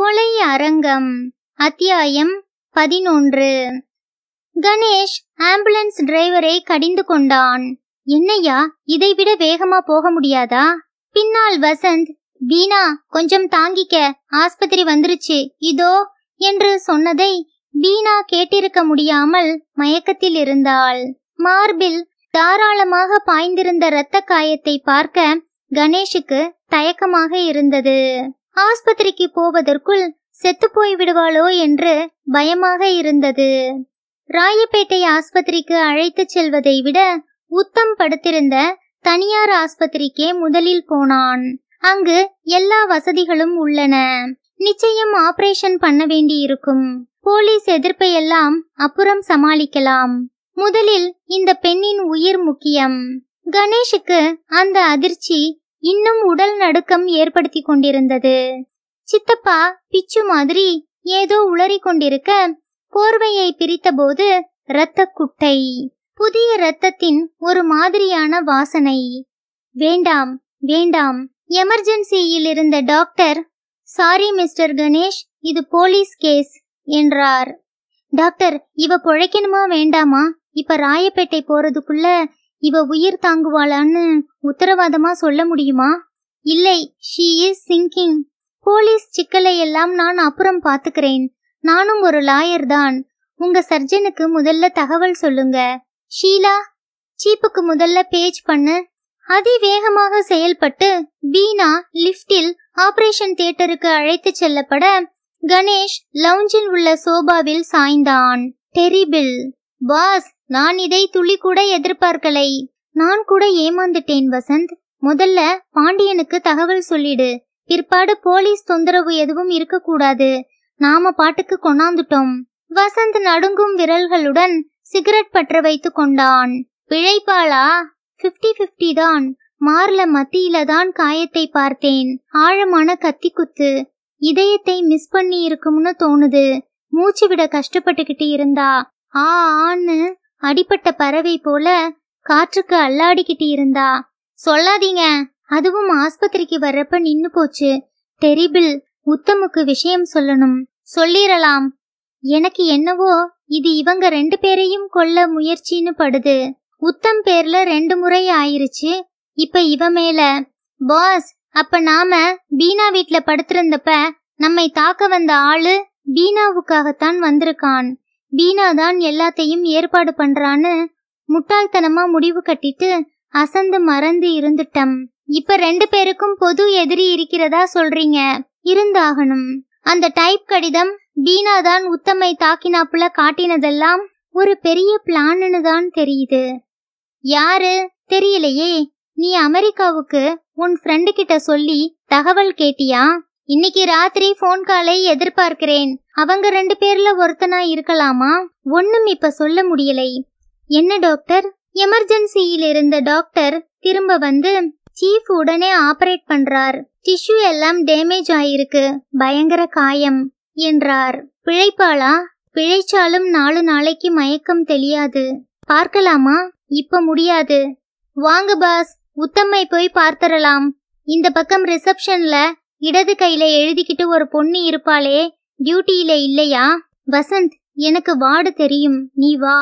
கொலை அரங்கம் அத்தியாயம் பதினொன்று கணேஷ் ஆம்புலன்ஸ் டிரைவரை கடிந்து கொண்டான் என்னையா இதைவிட வேகமா போக முடியாதா பின்னால் வசந்த் பீனா கொஞ்சம் தாங்கிக்க ஆஸ்பத்திரி வந்துருச்சு இதோ என்று சொன்னதை பீனா கேட்டிருக்க முடியாமல் மயக்கத்தில் இருந்தாள் மார்பில் தாராளமாக பாய்ந்திருந்த இரத்த காயத்தை பார்க்க கணேஷுக்கு தயக்கமாக இருந்தது ஆஸ்பத்திரிக்கு போவதற்குள் போய் விடுவாளோ என்று பயமாக இருந்தது ராயப்பேட்டை ஆஸ்பத்திரிக்கு அழைத்துச் செல்வதை விட உத்தம் படுத்திருந்த தனியார் ஆஸ்பத்திரிக்கே முதலில் போனான் அங்கு எல்லா வசதிகளும் உள்ளன நிச்சயம் ஆபரேஷன் பண்ண வேண்டியிருக்கும் போலீஸ் எதிர்ப்பை எல்லாம் அப்புறம் சமாளிக்கலாம் முதலில் இந்த பெண்ணின் உயிர் முக்கியம் கணேஷுக்கு அந்த அதிர்ச்சி இன்னும் உடல் நடுக்கம் ஏற்படுத்தி கொண்டிருந்தது சித்தப்பா பிச்சு மாதிரி ஏதோ உளறி கொண்டிருக்க போர்வையை பிரித்தபோது இரத்த குட்டை புதிய இரத்தத்தின் ஒரு மாதிரியான வாசனை வேண்டாம் வேண்டாம் எமர்ஜென்சியில் இருந்த டாக்டர் சாரி மிஸ்டர் கணேஷ் இது போலீஸ் கேஸ் என்றார் டாக்டர் இவ பொழைக்கணுமா வேண்டாமா இப்ப ராயப்பேட்டை போறதுக்குள்ள இவ உயிர் தாங்குவாளான்னு உத்தரவாதமா சொல்ல முடியுமா இல்லை ஷீ இஸ் சிங்கிங் போலீஸ் சிக்கலை எல்லாம் நான் அப்புறம் பாத்துக்கிறேன் நானும் ஒரு லாயர் தான் உங்க சர்ஜனுக்கு முதல்ல தகவல் சொல்லுங்க ஷீலா சீப்புக்கு முதல்ல பேஜ் பண்ணு அதிவேகமாக செயல்பட்டு பீனா லிப்டில் ஆபரேஷன் தியேட்டருக்கு அழைத்து செல்லப்பட கணேஷ் லவுஞ்சில் உள்ள சோபாவில் சாய்ந்தான் டெரிபில் பாஸ் நான் இதை துளி கூட எதிர்பார்க்கலை நான் கூட ஏமாந்துட்டேன் வசந்த் முதல்ல பாண்டியனுக்கு தகவல் சொல்லிடு பிற்பாடு போலீஸ் தொந்தரவு எதுவும் இருக்கக்கூடாது நாம பாட்டுக்கு கொண்டாந்துட்டோம் வசந்த் நடுங்கும் விரல்களுடன் சிகரெட் பற்ற வைத்து கொண்டான் பிழைப்பாளா பிப்டி பிப்டி தான் மார்ல மத்தியில தான் காயத்தை பார்த்தேன் ஆழமான கத்தி குத்து இதயத்தை மிஸ் பண்ணி இருக்கும்னு தோணுது மூச்சு விட கஷ்டப்பட்டுகிட்டு இருந்தா ஆ ஆன்னு அடிப்பட்ட பறவை போல காற்றுக்கு அல்லாடிக்கிட்டு இருந்தா சொல்லாதீங்க அதுவும் ஆஸ்பத்திரிக்கு வர்றப்ப நின்னு போச்சு தெரிபில் உத்தமுக்கு விஷயம் சொல்லணும் சொல்லிரலாம் எனக்கு என்னவோ இது இவங்க ரெண்டு பேரையும் கொல்ல முயற்சின்னு படுது உத்தம் பேர்ல ரெண்டு முறை ஆயிருச்சு இப்ப இவ மேல பாஸ் அப்ப நாம பீனா வீட்ல படுத்திருந்தப்ப நம்மை தாக்க வந்த ஆளு பீனாவுக்காகத்தான் வந்திருக்கான் பீனா தான் எல்லாத்தையும் ஏற்பாடு பண்றான்னு முட்டாள்தனமா முடிவு கட்டிட்டு அசந்து மறந்து இருந்துட்டம் இப்ப ரெண்டு பேருக்கும் பொது எதிரி இருக்கிறதா சொல்றீங்க இருந்தாகணும் அந்த டைப் கடிதம் பீனா தான் உத்தமை தாக்கினாப்புல காட்டினதெல்லாம் ஒரு பெரிய பிளான்னு தான் தெரியுது யாரு தெரியலையே நீ அமெரிக்காவுக்கு உன் ஃப்ரெண்டு கிட்ட சொல்லி தகவல் கேட்டியா இன்னைக்கு ராத்திரி ஃபோன் காலை எதிர்பார்க்கிறேன் அவங்க ரெண்டு பேர்ல ஒருத்தனா இருக்கலாமா ஒன்னும் இப்ப சொல்ல முடியலை என்ன டாக்டர் எமர்ஜென்சியில் இருந்த டாக்டர் திரும்ப வந்து சீஃப் உடனே ஆபரேட் பண்றார் டிஷ்யூ எல்லாம் டேமேஜ் ஆயிருக்கு பயங்கர காயம் என்றார் பிழைப்பாளா பிழைச்சாலும் நாலு நாளைக்கு மயக்கம் தெரியாது பார்க்கலாமா இப்ப முடியாது வாங்க பாஸ் உத்தம்மை போய் பார்த்தரலாம் இந்த பக்கம் ரிசப்ஷன்ல இடது கையில எழுதிக்கிட்டு ஒரு பொண்ணு இருப்பாளே டியூட்டியில இல்லையா வசந்த் எனக்கு வார்டு தெரியும் நீ வா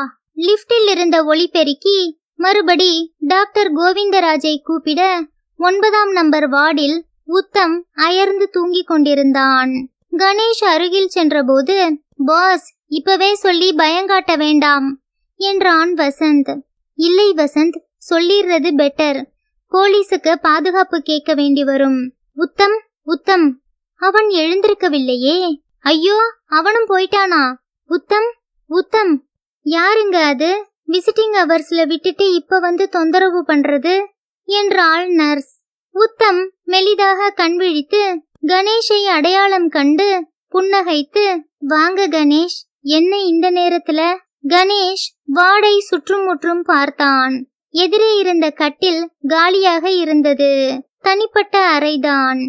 லிப்டில் இருந்த ஒளிபெருக்கி மறுபடி டாக்டர் கோவிந்தராஜை கூப்பிட ஒன்பதாம் நம்பர் வார்டில் உத்தம் அயர்ந்து தூங்கிக் கொண்டிருந்தான் கணேஷ் அருகில் சென்றபோது பாஸ் இப்பவே சொல்லி பயங்காட்ட வேண்டாம் என்றான் வசந்த் இல்லை வசந்த் சொல்லிடுறது பெட்டர் போலீஸுக்கு பாதுகாப்பு கேட்க வேண்டி வரும் உத்தம் உத்தம் அவன் எழுந்திருக்கவில்லையே ஐயோ அவனும் போயிட்டானா உத்தம் உத்தம் யாருங்க அது விசிட்டிங் அவர்ஸ்ல விட்டுட்டு இப்ப வந்து தொந்தரவு பண்றது என்றாள் நர்ஸ் உத்தம் மெலிதாக கண் விழித்து கணேஷை அடையாளம் கண்டு புன்னகைத்து வாங்க கணேஷ் என்ன இந்த நேரத்துல கணேஷ் வாடை சுற்றுமுற்றும் பார்த்தான் எதிரே இருந்த கட்டில் காலியாக இருந்தது தனிப்பட்ட அறைதான்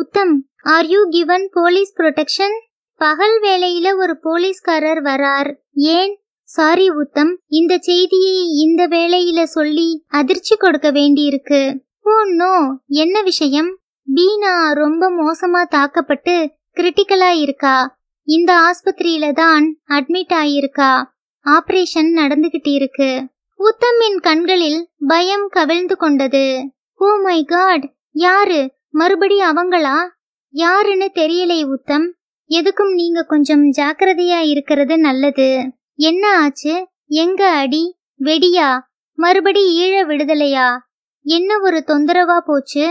Uttam are you given police protection பகல் வேளையில ஒரு போலீஸ்காரர் வரார் ஏன் சாரி உத்தம் இந்த செய்தியை இந்த வேளையில சொல்லி அதிர்ச்சி கொடுக்க வேண்டியிருக்கு ஓ நோ என்ன விஷயம் பீனா ரொம்ப மோசமா தாக்கப்பட்டு கிரிட்டிக்கலா இருக்கா இந்த ஆஸ்பத்திரியில தான் அட்மிட் ஆயிருக்கா ஆபரேஷன் நடந்துகிட்டு இருக்கு உத்தமின் கண்களில் பயம் கவிழ்ந்து கொண்டது ஓ மை காட் யாரு மறுபடி அவங்களா யாருன்னு தெரியலை உத்தம் எதுக்கும் நீங்க கொஞ்சம் ஜாக்கிரதையா இருக்கிறது நல்லது என்ன ஆச்சு எங்க அடி வெடியா மறுபடி ஈழ விடுதலையா என்ன ஒரு தொந்தரவா போச்சு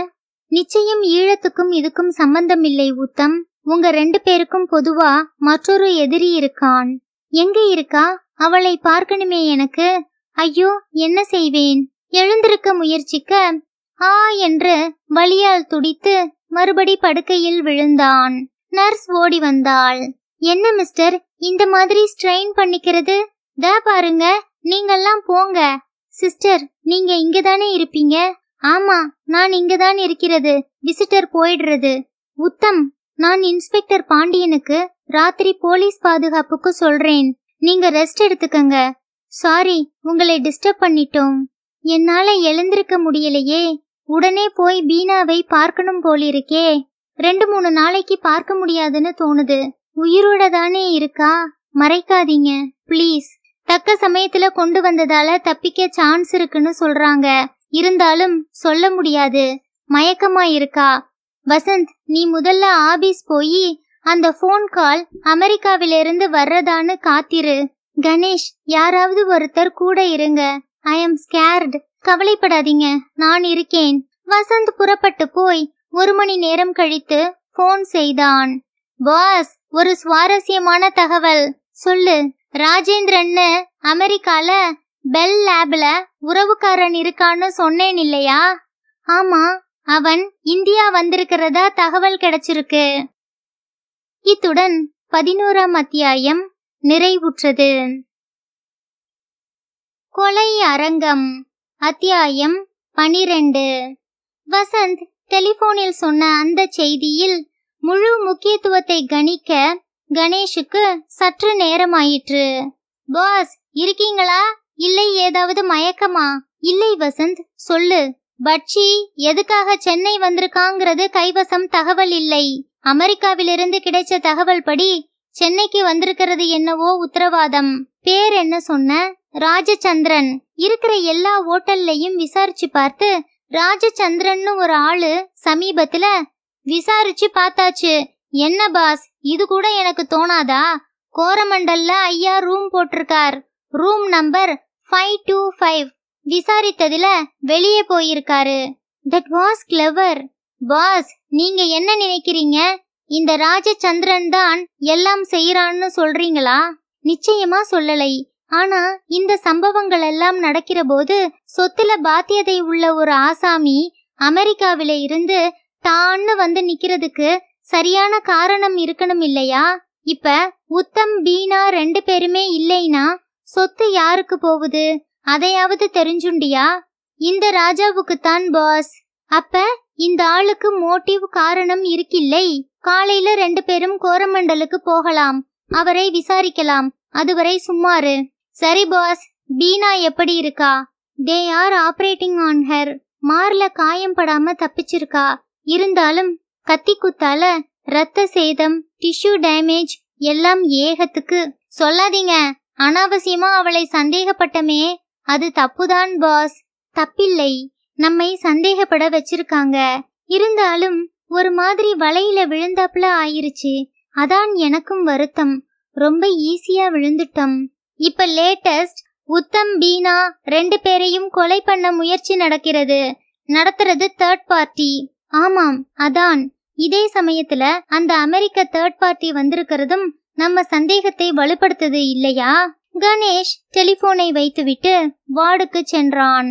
நிச்சயம் ஈழத்துக்கும் இதுக்கும் சம்பந்தம் இல்லை உத்தம் உங்க ரெண்டு பேருக்கும் பொதுவா மற்றொரு எதிரி இருக்கான் எங்க இருக்கா அவளை பார்க்கணுமே எனக்கு ஐயோ என்ன செய்வேன் எழுந்திருக்க முயற்சிக்க ஆ என்று வலியால் துடித்து மறுபடி படுக்கையில் விழுந்தான் நர்ஸ் ஓடி வந்தாள் என்ன மிஸ்டர் இந்த மாதிரி ஸ்ட்ரெயின் பண்ணிக்கிறது த பாருங்க நீங்கெல்லாம் போங்க சிஸ்டர் நீங்க இங்க தானே இருப்பீங்க ஆமா நான் இங்க தான் இருக்கிறது விசிட்டர் போயிடுறது உத்தம் நான் இன்ஸ்பெக்டர் பாண்டியனுக்கு ராத்திரி போலீஸ் பாதுகாப்புக்கு சொல்றேன் நீங்க ரெஸ்ட் எடுத்துக்கங்க சாரி உங்களை டிஸ்டர்ப் பண்ணிட்டோம் என்னால எழுந்திருக்க முடியலையே உடனே போய் பீனாவை பார்க்கணும் போலிருக்கே ரெண்டு மூணு நாளைக்கு பார்க்க முடியாதுன்னு தோணுது உயிரோட தானே இருக்கா மறைக்காதீங்க ப்ளீஸ் தக்க சமயத்துல கொண்டு வந்ததால தப்பிக்க சான்ஸ் இருக்குன்னு சொல்றாங்க இருந்தாலும் சொல்ல முடியாது மயக்கமா இருக்கா வசந்த் நீ முதல்ல ஆபீஸ் போய் அந்த ஃபோன் கால் அமெரிக்காவிலிருந்து வர்றதான்னு காத்திரு கணேஷ் யாராவது ஒருத்தர் கூட இருங்க ஐ எம் ஸ்கேர்டு கவலைப்படாதீங்க நான் இருக்கேன் வசந்த் புறப்பட்டு போய் ஒரு மணி நேரம் கழித்து போன் செய்தான் பாஸ் ஒரு சுவாரஸ்யமான தகவல் சொல்லு ராஜேந்திரன்னு அமெரிக்கால பெல் லேப்ல உறவுக்காரன் இருக்கான்னு சொன்னேன் இல்லையா ஆமா அவன் இந்தியா வந்திருக்கிறதா தகவல் கிடைச்சிருக்கு இத்துடன் பதினோராம் அத்தியாயம் நிறைவுற்றது கொலை அரங்கம் அத்தியாயம் பனிரெண்டு வசந்த் டெலிபோனில் சொன்ன அந்த செய்தியில் முழு முக்கியத்துவத்தை கணிக்க கணேஷுக்கு சற்று நேரமாயிற்று பாஸ் இருக்கீங்களா இல்லை ஏதாவது மயக்கமா இல்லை வசந்த் சொல்லு பட்சி எதுக்காக சென்னை வந்திருக்காங்கிறது கைவசம் தகவல் இல்லை அமெரிக்காவிலிருந்து கிடைச்ச தகவல் படி சென்னைக்கு வந்திருக்கிறது என்னவோ உத்தரவாதம் பேர் என்ன சொன்ன ராஜச்சந்திரன் இருக்கிற எல்லா ஓட்டல்லையும் விசாரிச்சு பார்த்து ராஜச்சந்திரன்னு ஒரு ஆளு சமீபத்துல விசாரிச்சு பார்த்தாச்சு என்ன பாஸ் இது கூட எனக்கு தோணாதா கோரமண்டல்ல ஐயா ரூம் போட்டிருக்கார் room number five two five விசாரித்ததுல வெளியே போயிருக்காரு தட் வாஸ் கிளவர் பாஸ் நீங்க என்ன நினைக்கிறீங்க இந்த ராஜச்சந்திரன் தான் எல்லாம் செய்யறான்னு சொல்றீங்களா நிச்சயமா சொல்லலை ஆனா இந்த சம்பவங்கள் எல்லாம் நடக்கிற போது சொத்துல பாத்தியதை உள்ள ஒரு ஆசாமி அமெரிக்காவில இருந்து தான்னு வந்து நிக்கிறதுக்கு சரியான காரணம் இருக்கணும் இல்லையா இப்ப உத்தம் பீனா ரெண்டு பேருமே இல்லைனா சொத்து யாருக்கு போகுது அதையாவது தெரிஞ்சுண்டியா இந்த ராஜாவுக்குத்தான் பாஸ் அப்ப இந்த ஆளுக்கு மோட்டிவ் காரணம் இருக்கில்லை காலையில ரெண்டு பேரும் கோரமண்டலுக்கு போகலாம் அவரை விசாரிக்கலாம் அதுவரை சும்மாறு சரி பாஸ் பீனா எப்படி இருக்கா they are operating on her மார்ல காயம் படாம தப்பிச்சிருக்கா இருந்தாலும் கத்தி குத்தால ரத்த சேதம் டிஷ்யூ டேமேஜ் எல்லாம் ஏகத்துக்கு சொல்லாதீங்க அனாவசியமா அவளை சந்தேகப்பட்டமே அது தப்புதான் பாஸ் தப்பில்லை நம்மை சந்தேகப்பட வச்சிருக்காங்க இருந்தாலும் ஒரு மாதிரி வலையில விழுந்தாப்புல ஆயிருச்சு அதான் எனக்கும் வருத்தம் ரொம்ப ஈஸியா விழுந்துட்டோம் இப்ப லேட்டஸ்ட் உத்தம் பீனா ரெண்டு பேரையும் கொலை பண்ண முயற்சி நடக்கிறது நடத்துறது தேர்ட் பார்ட்டி ஆமாம் அதான் இதே சமயத்துல அந்த அமெரிக்க தேர்ட் பார்ட்டி வந்திருக்கிறதும் நம்ம சந்தேகத்தை வலுப்படுத்தது இல்லையா கணேஷ் டெலிபோனை வைத்துவிட்டு வார்டுக்கு சென்றான்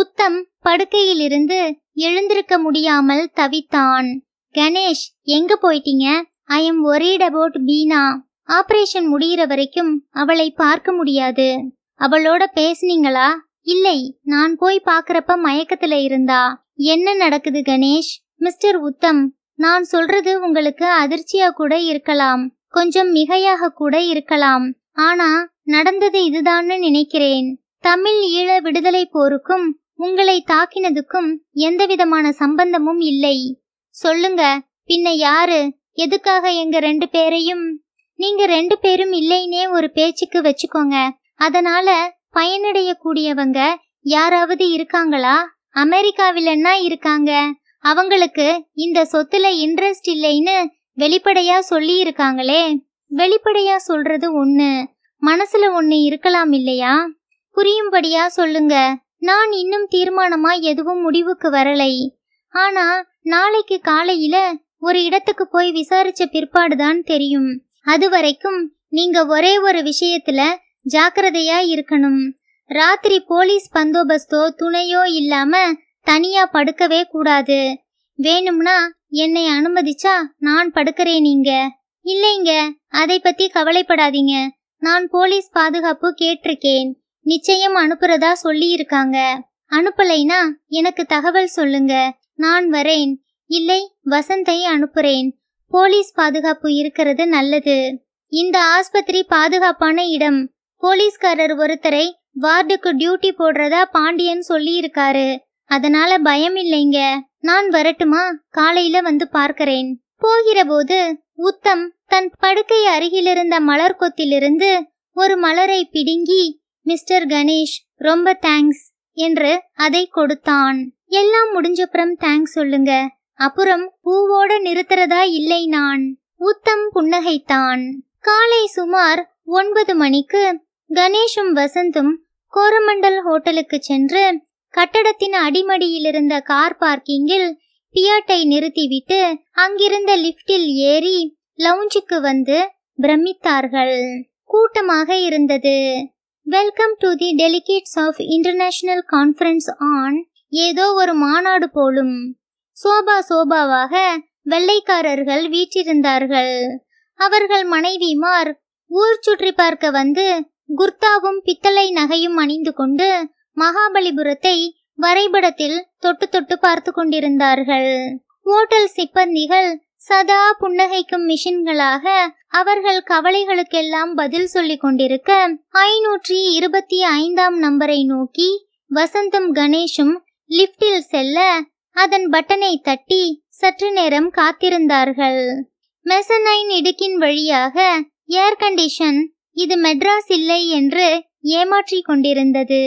உத்தம் படுக்கையிலிருந்து எழுந்திருக்க முடியாமல் தவித்தான் கணேஷ் எங்க போயிட்டீங்க I am worried about Beena operation முடிகிற வரைக்கும் அவளை பார்க்க முடியாது அவளோட பேசுனீங்களா இல்லை நான் போய் பாக்குறப்ப மயக்கத்துல இருந்தா என்ன நடக்குது கணேஷ் மிஸ்டர் உத்தம் நான் சொல்றது உங்களுக்கு அதிர்ச்சியா கூட இருக்கலாம் கொஞ்சம் மிகையாக கூட இருக்கலாம் ஆனா நடந்தது இதுதான்னு நினைக்கிறேன் தமிழ் ஈழ விடுதலை போருக்கும் உங்களை தாக்கினதுக்கும் எந்தவிதமான சம்பந்தமும் இல்லை சொல்லுங்க பின்ன யாரு எதுக்காக எங்க ரெண்டு பேரையும் நீங்க ரெண்டு பேரும் இல்லைன்னே ஒரு பேச்சுக்கு வச்சுக்கோங்க அதனால பயனடைய கூடியவங்க யாராவது இருக்காங்களா அமெரிக்காவிலன்னா இருக்காங்க அவங்களுக்கு இந்த சொத்துல இன்ட்ரெஸ்ட் இல்லைன்னு வெளிப்படையா சொல்லி இருக்காங்களே வெளிப்படையா சொல்றது ஒண்ணு மனசுல ஒண்ணு இருக்கலாம் இல்லையா புரியும்படியா சொல்லுங்க நான் இன்னும் தீர்மானமா எதுவும் முடிவுக்கு வரலை ஆனா நாளைக்கு காலையில ஒரு இடத்துக்கு போய் விசாரிச்ச பிற்பாடுதான் தெரியும் அது வரைக்கும் நீங்க ஒரே ஒரு விஷயத்துல ஜாக்கிரதையா இருக்கணும் ராத்திரி போலீஸ் பந்தோபஸ்தோ துணையோ இல்லாம தனியா படுக்கவே கூடாது வேணும்னா என்னை அனுமதிச்சா நான் படுக்கிறேன் நீங்க இல்லைங்க அதை பத்தி கவலைப்படாதீங்க நான் போலீஸ் பாதுகாப்பு கேட்டிருக்கேன் நிச்சயம் அனுப்புறதா சொல்லியிருக்காங்க அனுப்பலைனா எனக்கு தகவல் சொல்லுங்க நான் வரேன் இல்லை வசந்தை அனுப்புறேன் போலீஸ் பாதுகாப்பு இருக்கிறது நல்லது இந்த ஆஸ்பத்திரி பாதுகாப்பான இடம் போலீஸ்காரர் ஒருத்தரை வார்டுக்கு டியூட்டி போடுறதா பாண்டியன் இருக்காரு அதனால பயம் இல்லைங்க நான் வரட்டுமா காலையில வந்து பார்க்கிறேன் போகிறபோது உத்தம் தன் படுக்கை அருகிலிருந்த மலர் கொத்திலிருந்து ஒரு மலரை பிடுங்கி மிஸ்டர் கணேஷ் ரொம்ப தேங்க்ஸ் என்று அதை கொடுத்தான் எல்லாம் முடிஞ்சப்புறம் தேங்க்ஸ் சொல்லுங்க அப்புறம் பூவோட நிறுத்துறதா இல்லை நான் உத்தம் புன்னகைத்தான் காலை சுமார் ஒன்பது மணிக்கு கணேஷும் வசந்தும் கோரமண்டல் ஹோட்டலுக்கு சென்று கட்டடத்தின் அடிமடியிலிருந்த கார் பார்க்கிங்கில் பியாட்டை நிறுத்திவிட்டு அங்கிருந்த லிப்டில் ஏறி லவுஞ்சுக்கு வந்து பிரமித்தார்கள் கூட்டமாக இருந்தது welcome to the delegates of international conference on ஏதோ ஒரு மாநாடு போலும் சோபா சோபாவாக வெள்ளைக்காரர்கள் வீற்றிருந்தார்கள் அவர்கள் மனைவிமார் ஊர் சுற்றி பார்க்க வந்து குர்தாவும் பித்தளை நகையும் அணிந்து கொண்டு மகாபலிபுரத்தை வரைபடத்தில் தொட்டு தொட்டு பார்த்து கொண்டிருந்தார்கள் ஓட்டல் சிப்பந்திகள் சதா புன்னகைக்கும் மிஷின்களாக அவர்கள் கவலைகளுக்கெல்லாம் பதில் சொல்லி கொண்டிருக்க ஐநூற்றி இருபத்தி ஐந்தாம் நம்பரை நோக்கி வசந்தும் கணேஷும் லிப்டில் செல்ல அதன் பட்டனை தட்டி சற்று நேரம் காத்திருந்தார்கள் மெசனைன் இடுக்கின் வழியாக ஏர் கண்டிஷன் இது மெட்ராஸ் இல்லை என்று ஏமாற்றிக் கொண்டிருந்தது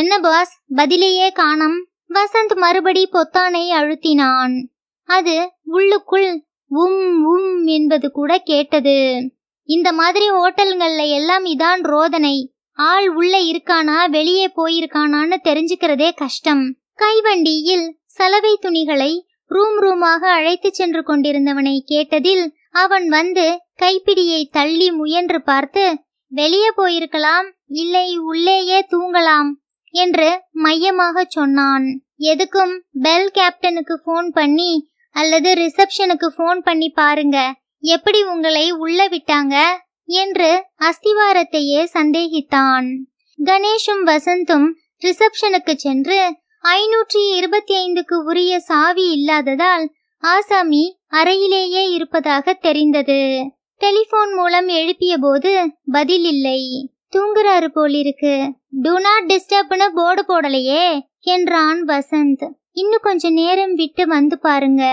என்ன பாஸ் பதிலையே காணம் வசந்த் மறுபடி பொத்தானை அழுத்தினான் அது உள்ளுக்குள் உம் உம் என்பது கூட கேட்டது இந்த மாதிரி ஹோட்டல்கள்ல எல்லாம் இதான் ரோதனை ஆள் உள்ள இருக்கானா வெளியே போயிருக்கானான்னு தெரிஞ்சுக்கிறதே கஷ்டம் கைவண்டியில் சலவை துணிகளை ரூம் ரூமாக அழைத்துச் சென்று கொண்டிருந்தவனை கேட்டதில் அவன் வந்து கைப்பிடியை தள்ளி முயன்று பார்த்து வெளியே போயிருக்கலாம் இல்லை உள்ளேயே தூங்கலாம் என்று மையமாக சொன்னான் எதுக்கும் பெல் கேப்டனுக்கு ஃபோன் பண்ணி அல்லது ரிசப்ஷனுக்கு ஃபோன் பண்ணி பாருங்க எப்படி உங்களை உள்ள விட்டாங்க என்று அஸ்திவாரத்தையே சந்தேகித்தான் கணேஷும் வசந்தும் ரிசப்ஷனுக்கு சென்று ஐநூற்றி இருபத்தி ஐந்துக்கு உரிய சாவி இல்லாததால் ஆசாமி அறையிலேயே இருப்பதாக தெரிந்தது டெலிபோன் மூலம் எழுப்பிய போது பதில் இல்லை தூங்குறாரு போலிருக்கு டூ நாட் டிஸ்டர்ப்னு போர்டு போடலையே என்றான் வசந்த் இன்னும் கொஞ்ச நேரம் விட்டு வந்து பாருங்க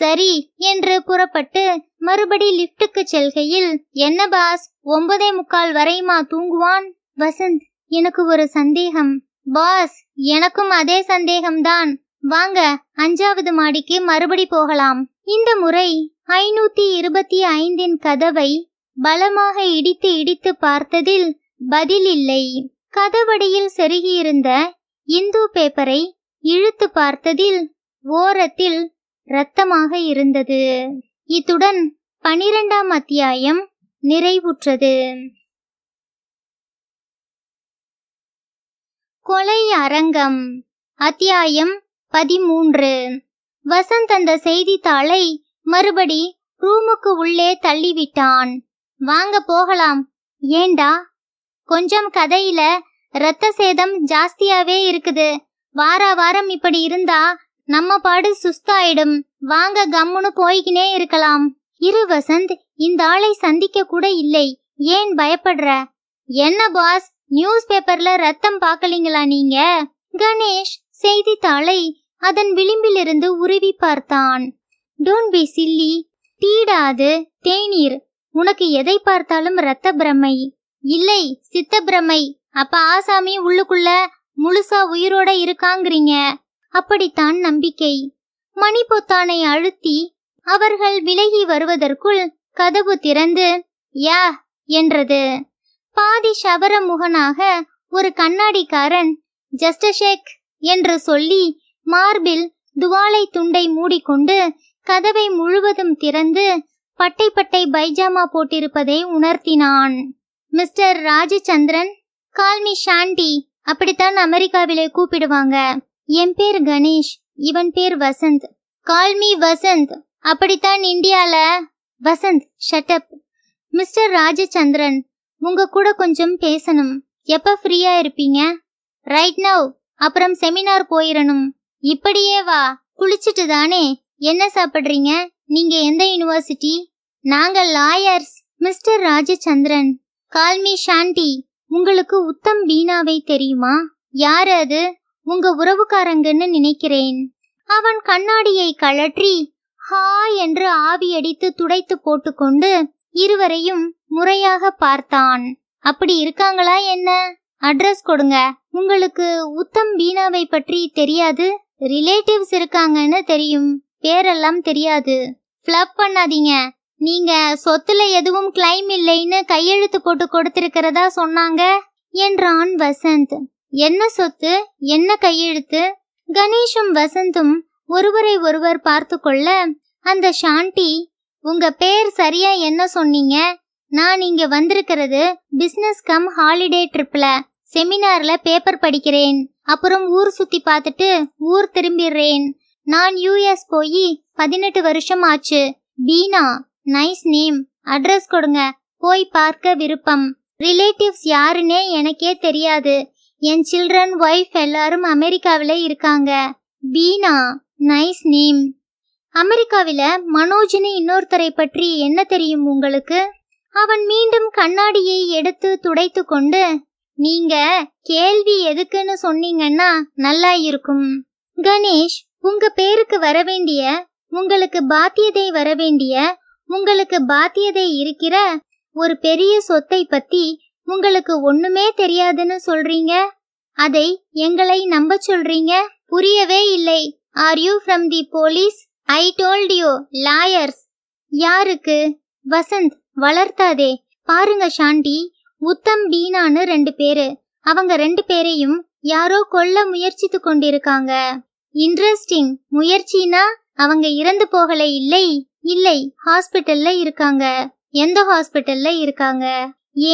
சரி என்று புறப்பட்டு மறுபடி லிப்டுக்கு செல்கையில் என்ன பாஸ் ஒன்பதே முக்கால் வரையுமா தூங்குவான் வசந்த் எனக்கு ஒரு சந்தேகம் பாஸ் எனக்கும் அதே சந்தேகம்தான் வாங்க அஞ்சாவது மாடிக்கு மறுபடி போகலாம் இந்த முறை ஐநூத்தி இருபத்தி ஐந்தின் கதவை பலமாக இடித்து இடித்து பார்த்ததில் பதில் இல்லை கதவடியில் செருகியிருந்த இந்து பேப்பரை இழுத்து பார்த்ததில் ஓரத்தில் இரத்தமாக இருந்தது இத்துடன் பனிரெண்டாம் அத்தியாயம் நிறைவுற்றது கொலை அரங்கம் அத்தியாயம் பதிமூன்று வசந்த் அந்த செய்தித்தாளை மறுபடி ரூமுக்கு உள்ளே தள்ளிவிட்டான் வாங்க போகலாம் ஏண்டா கொஞ்சம் கதையில ரத்த சேதம் ஜாஸ்தியாவே இருக்குது வார வாரம் இப்படி இருந்தா நம்ம பாடு சுஸ்தாயிடும் வாங்க கம்முன்னு போய்கினே இருக்கலாம் இரு வசந்த் இந்த ஆளை சந்திக்க கூட இல்லை ஏன் பயப்படுற என்ன பாஸ் நியூஸ் பேப்பர்ல ரத்தம் பாக்கலீங்களா நீங்க கணேஷ் செய்தித்தாளை அதன் விளிம்பிலிருந்து உருவி பார்த்தான் டோன்ட் பி சில்லி தீடாது தேநீர் உனக்கு எதை பார்த்தாலும் ரத்த பிரமை இல்லை சித்த பிரமை அப்ப ஆசாமி உள்ளுக்குள்ள முழுசா உயிரோட இருக்காங்கிறீங்க அப்படித்தான் நம்பிக்கை மணி பொத்தானை அழுத்தி அவர்கள் விலகி வருவதற்குள் கதவு திறந்து யா என்றது பாதி முகனாக ஒரு கண்ணாடிக்காரன் ஜஸ்ட் ஷேக் என்று சொல்லி மார்பில் துவாலை துண்டை மூடிக்கொண்டு கதவை முழுவதும் திறந்து பட்டை பட்டை பைஜாமா போட்டிருப்பதை உணர்த்தினான் மிஸ்டர் ராஜச்சந்திரன் கால்மி ஷாண்டி அப்படித்தான் அமெரிக்காவிலே கூப்பிடுவாங்க என் பேர் கணேஷ் இவன் பேர் வசந்த் கால்மி வசந்த் அப்படித்தான் இந்தியால வசந்த் ஷட்டப் மிஸ்டர் ராஜச்சந்திரன் உங்க கூட கொஞ்சம் பேசணும் எப்ப ஃப்ரீயா இருப்பீங்க ரைட் நவ் அப்புறம் செமினார் போயிடணும் இப்படியே வா குளிச்சுட்டு தானே என்ன சாப்பிடுறீங்க நீங்க எந்த யூனிவர்சிட்டி நாங்க lawyers mister Rajachandran call me Shandy உங்களுக்கு உத்தம் பீனாவை தெரியுமா யாரு அது உங்க உறவுக்காரங்கன்னு நினைக்கிறேன் அவன் கண்ணாடியை கழற்றி ஹா என்று ஆவியடித்து துடைத்து போட்டுக்கொண்டு இருவரையும் முறையாக பார்த்தான் அப்படி இருக்காங்களா என்ன அட்ரஸ் கொடுங்க உங்களுக்கு உத்தம் பீனாவை பற்றி தெரியாது ரிலேட்டிவ்ஸ் இருக்காங்கன்னு தெரியும் பேரெல்லாம் தெரியாது ஃப்ளப் பண்ணாதீங்க நீங்க சொத்துல எதுவும் கிளைம் இல்லைன்னு கையெழுத்து போட்டு கொடுத்திருக்கிறதா சொன்னாங்க என்றான் வசந்த் என்ன சொத்து என்ன கையெழுத்து கணேஷும் வசந்தும் ஒருவரை ஒருவர் பார்த்து கொள்ள அந்த ஷாண்டி உங்க பேர் சரியா என்ன சொன்னீங்க நான் இங்க வந்திருக்கிறது பிசினஸ் கம் ஹாலிடே ட்ரிப்ல செமினார்ல பேப்பர் படிக்கிறேன் அப்புறம் ஊர் சுத்தி பார்த்துட்டு ஊர் திரும்பிடுறேன் நான் யூஎஸ் போய் பதினெட்டு வருஷம் ஆச்சு பீனா நைஸ் நேம் அட்ரஸ் கொடுங்க போய் பார்க்க விருப்பம் ரிலேட்டிவ்ஸ் யாருன்னே எனக்கே தெரியாது என் சில்ட்ரன் ஒய்ஃப் எல்லாரும் அமெரிக்காவில் இருக்காங்க பீனா நைஸ் நேம் அமெரிக்காவில மனோஜ்னு இன்னொருத்தரை பற்றி என்ன தெரியும் உங்களுக்கு அவன் மீண்டும் கண்ணாடியை எடுத்து துடைத்து கொண்டு நீங்க கேள்வி எதுக்குன்னு சொன்னீங்கன்னா நல்லா இருக்கும் கணேஷ் உங்க பேருக்கு வரவேண்டிய உங்களுக்கு பாத்தியதை வரவேண்டிய உங்களுக்கு பாத்தியதை இருக்கிற ஒரு பெரிய சொத்தை பத்தி உங்களுக்கு ஒண்ணுமே தெரியாதுன்னு சொல்றீங்க அதை எங்களை நம்ப சொல்றீங்க புரியவே இல்லை are you from the police I told you lawyers யாருக்கு வசந்த் வளர்த்தாதே பாருங்க சாண்டி உத்தம் பீனான்னு ரெண்டு பேரு அவங்க ரெண்டு பேரையும் யாரோ கொல்ல முயற்சித்து கொண்டிருக்காங்க இன்ட்ரெஸ்டிங் முயற்சினா அவங்க இறந்து போகல இல்லை இல்லை ஹாஸ்பிட்டல்ல இருக்காங்க எந்த ஹாஸ்பிட்டல்ல இருக்காங்க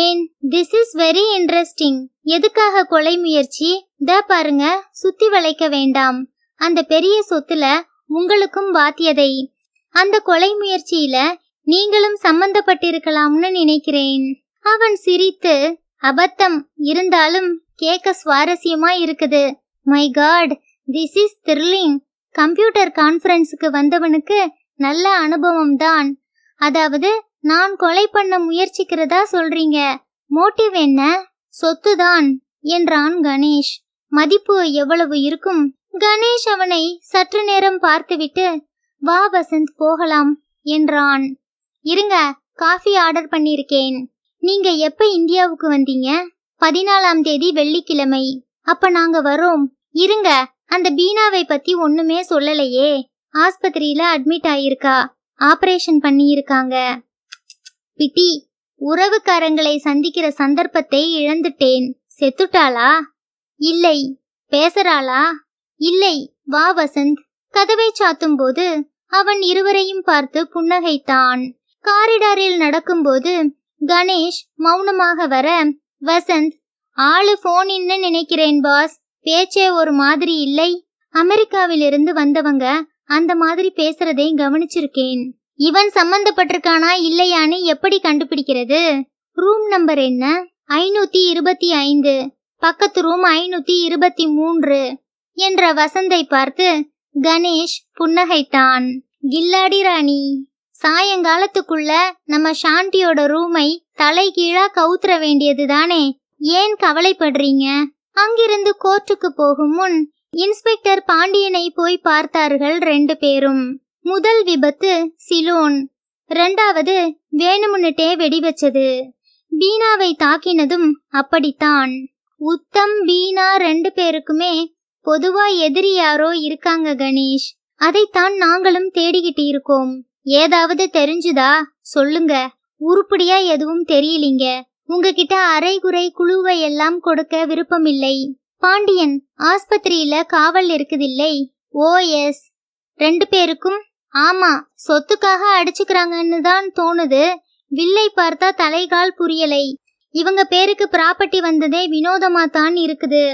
ஏன் திஸ் இஸ் வெரி இன்ட்ரெஸ்டிங் எதுக்காக கொலை முயற்சி த பாருங்க சுத்தி வளைக்க வேண்டாம் அந்த பெரிய சொத்துல உங்களுக்கும் பாத்தியதை அந்த கொலை முயற்சியில நீங்களும் சம்பந்தப்பட்டிருக்கலாம்னு நினைக்கிறேன் அவன் சிரித்து அபத்தம் இருந்தாலும் கேட்க சுவாரஸ்யமா இருக்குது my god this is thrilling computer கான்ஃபரன்ஸுக்கு வந்தவனுக்கு நல்ல அனுபவம் தான் அதாவது நான் கொலை பண்ண முயற்சிக்கிறதா சொல்றீங்க மோட்டிவ் என்ன சொத்துதான் என்றான் கணேஷ் மதிப்பு எவ்வளவு இருக்கும் கணேஷ் அவனை சற்று நேரம் பார்த்துவிட்டு வா வசந்த் போகலாம் என்றான் இருங்க காஃபி ஆர்டர் பண்ணியிருக்கேன் நீங்க எப்ப இந்தியாவுக்கு வந்தீங்க பதினாலாம் தேதி வெள்ளிக்கிழமை அப்ப நாங்க வரோம் இருங்க அந்த பீனாவை பத்தி ஒண்ணுமே சொல்லலையே ஆஸ்பத்திரியில அட்மிட் ஆயிருக்கா ஆபரேஷன் பண்ணியிருக்காங்க பிட்டி உறவுக்காரங்களை சந்திக்கிற சந்தர்ப்பத்தை இழந்துட்டேன் செத்துட்டாளா இல்லை பேசறாளா இல்லை வா வசந்த் கதவை சாத்தும் போது அவன் இருவரையும் பார்த்து புன்னகைத்தான் காரிடாரில் நடக்கும்போது கணேஷ் மௌனமாக வர வசந்த் ஆளு என்ன நினைக்கிறேன் பாஸ் பேச்சே ஒரு மாதிரி இல்லை அமெரிக்காவிலிருந்து வந்தவங்க அந்த மாதிரி பேசுறதை கவனிச்சிருக்கேன் இவன் சம்பந்தப்பட்டிருக்கானா இல்லையான்னு எப்படி கண்டுபிடிக்கிறது ரூம் நம்பர் என்ன ஐநூத்தி இருபத்தி ஐந்து பக்கத்து ரூம் ஐநூத்தி இருபத்தி மூன்று என்ற வசந்தை பார்த்து கணேஷ் புன்னகைத்தான் கில்லாடி ராணி சாயங்காலத்துக்குள்ள நம்ம சாண்டியோட ரூமை தலைகீழா கவுத்துற வேண்டியது தானே ஏன் கவலைப்படுறீங்க அங்கிருந்து கோர்ட்டுக்கு போகும் முன் இன்ஸ்பெக்டர் பாண்டியனை போய் பார்த்தார்கள் ரெண்டு பேரும் முதல் விபத்து சிலோன் ரெண்டாவது வேணுமுன்னுட்டே வெடிவச்சது பீனாவை தாக்கினதும் அப்படித்தான் உத்தம் பீனா ரெண்டு பேருக்குமே பொதுவா எதிரி யாரோ இருக்காங்க கணேஷ் அதைத்தான் நாங்களும் தேடிக்கிட்டு இருக்கோம் ஏதாவது தெரிஞ்சுதா சொல்லுங்க உருப்படியா எதுவும் தெரியலீங்க உங்ககிட்ட அரைகுறை குழுவை எல்லாம் கொடுக்க விருப்பமில்லை பாண்டியன் ஆஸ்பத்திரியில காவல் இருக்குதில்லை ஓ எஸ் ரெண்டு பேருக்கும் ஆமா சொத்துக்காக அடிச்சுக்கிறாங்கன்னு தான் தோணுது வில்லை பார்த்தா தலைகால் புரியலை இவங்க பேருக்கு ப்ராப்பர்ட்டி வந்ததே வினோதமா தான் இருக்குது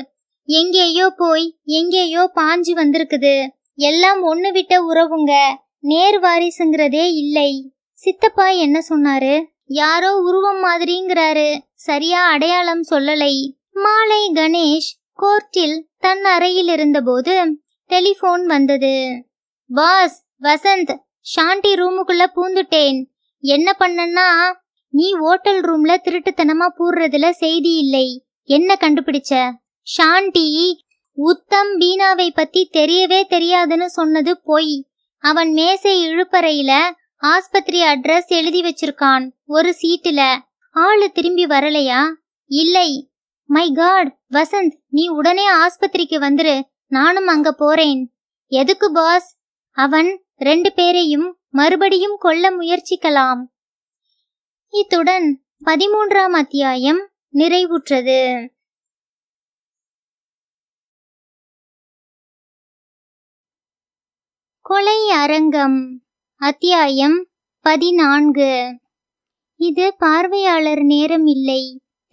எங்கேயோ போய் எங்கேயோ பாஞ்சு வந்திருக்குது எல்லாம் ஒண்ணு விட்ட உறவுங்க நேர் வாரிசுங்கிறதே இல்லை சித்தப்பா என்ன சொன்னாரு யாரோ உருவம் மாதிரிங்கிறாரு சரியா அடையாளம் சொல்லலை மாலை கணேஷ் கோர்ட்டில் தன் அறையில் இருந்தபோது டெலிபோன் வந்தது பாஸ் வசந்த் ஷாண்டி ரூமுக்குள்ள பூந்துட்டேன் என்ன பண்ணனா நீ ஓட்டல் ரூம்ல திருட்டுத்தனமா பூர்றதுல செய்தி இல்லை என்ன கண்டுபிடிச்ச ஷாண்டி உத்தம் பீனாவை பத்தி தெரியவே தெரியாதுன்னு சொன்னது பொய் அவன் மேசை இழுப்பறையில ஆஸ்பத்திரி அட்ரஸ் எழுதி வச்சிருக்கான் ஒரு சீட்டுல ஆளு திரும்பி வரலையா இல்லை மை காட் வசந்த் நீ உடனே ஆஸ்பத்திரிக்கு வந்துரு நானும் அங்க போறேன் எதுக்கு பாஸ் அவன் ரெண்டு பேரையும் மறுபடியும் கொல்ல முயற்சிக்கலாம் இத்துடன் பதிமூன்றாம் அத்தியாயம் நிறைவுற்றது கொலை அரங்கம் அத்தியாயம் பதினான்கு இது பார்வையாளர் நேரம் இல்லை